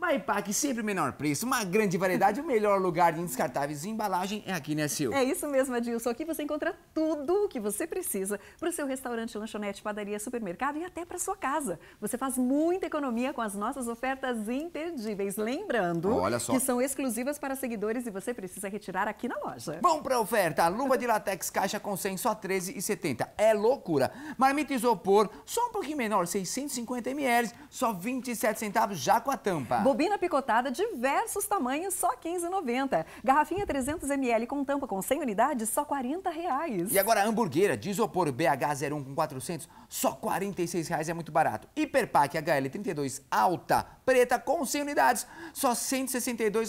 Maipac, sempre o menor preço, uma grande variedade, o melhor lugar de descartáveis e embalagem é aqui, né, Sil? É isso mesmo, Adilson. Aqui você encontra tudo o que você precisa para o seu restaurante, lanchonete, padaria, supermercado e até para sua casa. Você faz muita economia com as nossas ofertas imperdíveis. Lembrando Olha só. que são exclusivas para seguidores e você precisa retirar aqui na loja. Bom para oferta, luva de latex caixa com 100 só 13,70. É loucura. Marmita isopor, só um pouquinho menor, 650 ml, só 27 centavos já com a tampa. Bom, Bobina picotada, diversos tamanhos, só R$ 15,90. Garrafinha 300ml com tampa com 100 unidades, só R$ reais. E agora a hamburguera de BH01 com 400, só R$ reais é muito barato. Hiperpack HL32 alta, preta com 100 unidades, só R$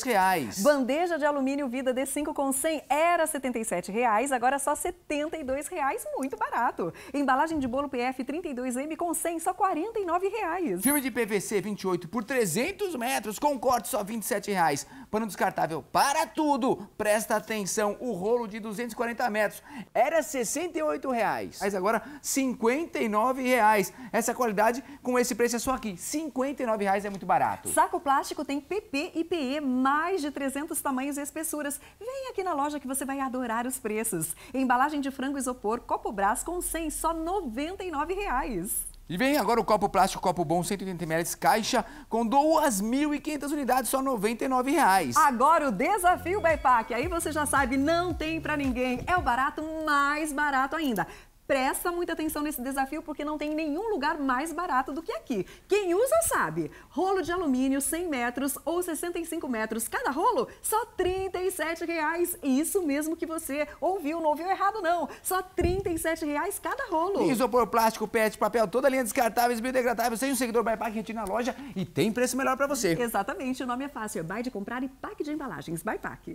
reais. Bandeja de alumínio Vida D5 com 100 era R$ reais, agora só R$ reais, muito barato. Embalagem de bolo PF 32M com 100, só R$ reais. Filme de PVC 28 por 300 metros metros, com corte só R$ 27. Reais. Pano descartável para tudo. Presta atenção, o rolo de 240 metros era R$ 68, reais, mas agora R$ 59. Reais. Essa qualidade com esse preço é só aqui. R$ 59 reais é muito barato. Saco plástico tem PP e PE, mais de 300 tamanhos e espessuras. Vem aqui na loja que você vai adorar os preços. Embalagem de frango isopor, copo brás com 100, só R$ 99. Reais. E vem agora o copo plástico Copo Bom 180ml caixa com 2.500 unidades, só R$ 99,00. Agora o desafio Beipac, aí você já sabe, não tem para ninguém. É o barato mais barato ainda presta muita atenção nesse desafio porque não tem nenhum lugar mais barato do que aqui. Quem usa sabe. Rolo de alumínio 100 metros ou 65 metros cada rolo, só R$ 37,00. Isso mesmo que você ouviu, não ouviu errado não. Só R$ 37,00 cada rolo. Isopor, plástico, PET, papel, toda linha descartáveis, biodegradáveis. Seja um seguidor by Pack Retiro na loja e tem preço melhor para você. Exatamente, o nome é fácil. É Buy de comprar e Pack de embalagens. By Pack.